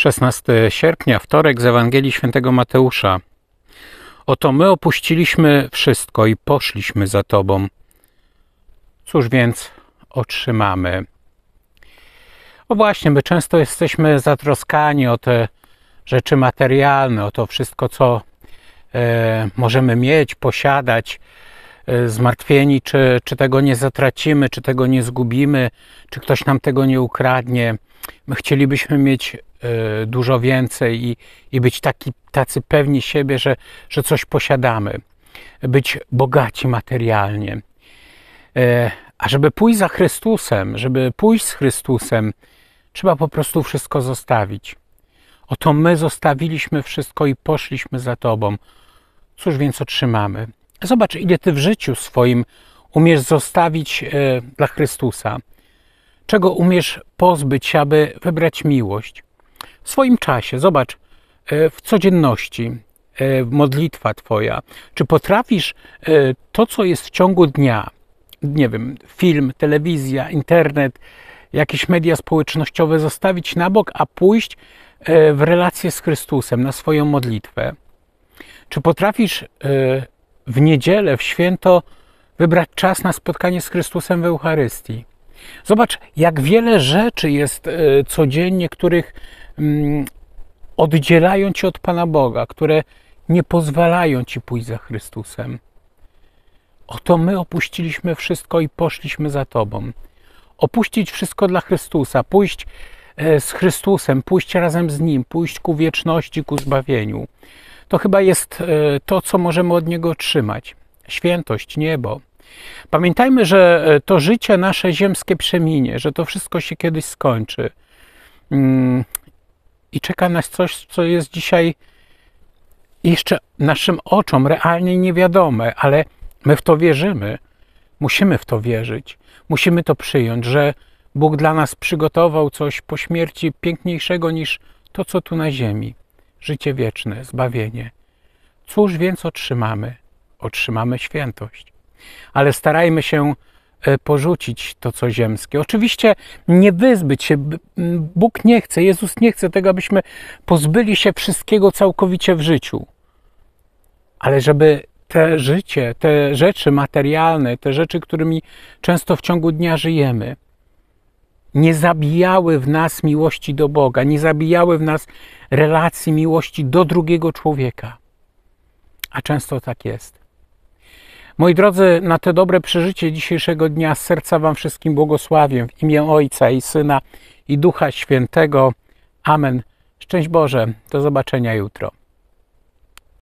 16 sierpnia, wtorek z Ewangelii Świętego Mateusza. Oto my opuściliśmy wszystko i poszliśmy za Tobą. Cóż więc otrzymamy? O no właśnie, my często jesteśmy zatroskani o te rzeczy materialne, o to wszystko, co e, możemy mieć, posiadać, e, zmartwieni, czy, czy tego nie zatracimy, czy tego nie zgubimy, czy ktoś nam tego nie ukradnie. My chcielibyśmy mieć Y, dużo więcej i, i być taki, tacy pewni siebie, że, że coś posiadamy, być bogaci materialnie. Y, a żeby pójść za Chrystusem, żeby pójść z Chrystusem, trzeba po prostu wszystko zostawić. Oto my zostawiliśmy wszystko i poszliśmy za Tobą. Cóż więc otrzymamy? Zobacz, ile Ty w życiu swoim umiesz zostawić y, dla Chrystusa, czego umiesz pozbyć, aby wybrać miłość w swoim czasie, zobacz, e, w codzienności, e, modlitwa Twoja? Czy potrafisz e, to, co jest w ciągu dnia, nie wiem, film, telewizja, internet, jakieś media społecznościowe, zostawić na bok, a pójść w relację z Chrystusem, na swoją modlitwę? Czy potrafisz w niedzielę, w święto wybrać czas na spotkanie z Chrystusem w Eucharystii? Zobacz, jak wiele rzeczy jest codziennie, których Mm, oddzielają cię od Pana Boga, które nie pozwalają ci pójść za Chrystusem. Oto my opuściliśmy wszystko i poszliśmy za Tobą. Opuścić wszystko dla Chrystusa, pójść e, z Chrystusem, pójść razem z Nim, pójść ku wieczności, ku zbawieniu. To chyba jest e, to, co możemy od Niego otrzymać. Świętość, niebo. Pamiętajmy, że e, to życie nasze ziemskie przeminie, że to wszystko się kiedyś skończy. Mm, i czeka nas coś, co jest dzisiaj jeszcze naszym oczom realnie niewiadome, ale my w to wierzymy. Musimy w to wierzyć. Musimy to przyjąć, że Bóg dla nas przygotował coś po śmierci piękniejszego niż to, co tu na ziemi. Życie wieczne, zbawienie. Cóż więc otrzymamy? Otrzymamy świętość. Ale starajmy się E, porzucić to, co ziemskie. Oczywiście nie wyzbyć się. Bóg nie chce, Jezus nie chce tego, abyśmy pozbyli się wszystkiego całkowicie w życiu. Ale żeby te życie, te rzeczy materialne, te rzeczy, którymi często w ciągu dnia żyjemy, nie zabijały w nas miłości do Boga, nie zabijały w nas relacji miłości do drugiego człowieka. A często tak jest. Moi drodzy, na te dobre przeżycie dzisiejszego dnia z serca Wam wszystkim błogosławię w imię Ojca i Syna i Ducha Świętego. Amen. Szczęść Boże. Do zobaczenia jutro.